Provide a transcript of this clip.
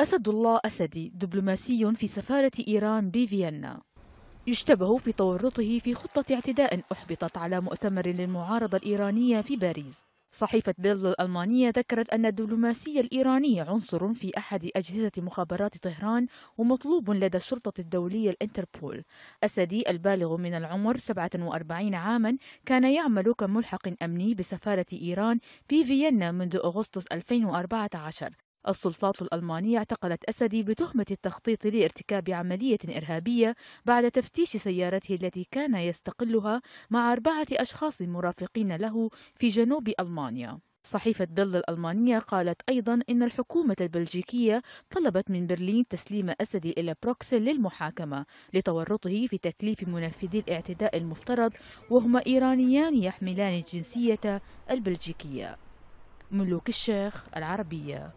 أسد الله أسدي دبلوماسي في سفارة إيران بفيينا يشتبه في تورطه في خطة اعتداء أحبطت على مؤتمر للمعارضة الإيرانية في باريس صحيفة بيلز الألمانية ذكرت أن الدبلوماسي الإيراني عنصر في أحد أجهزة مخابرات طهران ومطلوب لدى الشرطة الدولية الانتربول أسدي البالغ من العمر 47 عاما كان يعمل كملحق أمني بسفارة إيران في فيينا منذ أغسطس 2014 السلطات الألمانية اعتقلت أسدي بتهمة التخطيط لارتكاب عملية إرهابية بعد تفتيش سيارته التي كان يستقلها مع أربعة أشخاص مرافقين له في جنوب ألمانيا صحيفة بيل الألمانية قالت أيضا إن الحكومة البلجيكية طلبت من برلين تسليم أسدي إلى بروكسل للمحاكمة لتورطه في تكليف منفذي الاعتداء المفترض وهما إيرانيان يحملان الجنسية البلجيكية ملوك الشيخ العربية